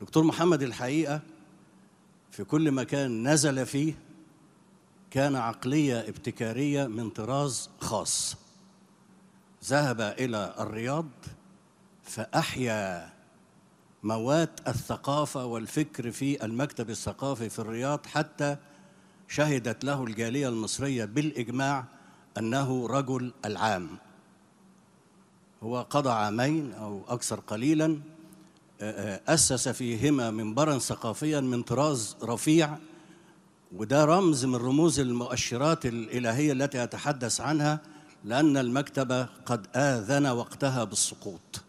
دكتور محمد الحقيقه في كل مكان نزل فيه كان عقليه ابتكاريه من طراز خاص ذهب الى الرياض فاحيا موات الثقافه والفكر في المكتب الثقافي في الرياض حتى شهدت له الجاليه المصريه بالاجماع انه رجل العام هو قضى عامين او اكثر قليلا أسس فيهما منبرا ثقافيا من طراز رفيع وده رمز من رموز المؤشرات الإلهية التي أتحدث عنها لأن المكتبة قد آذن وقتها بالسقوط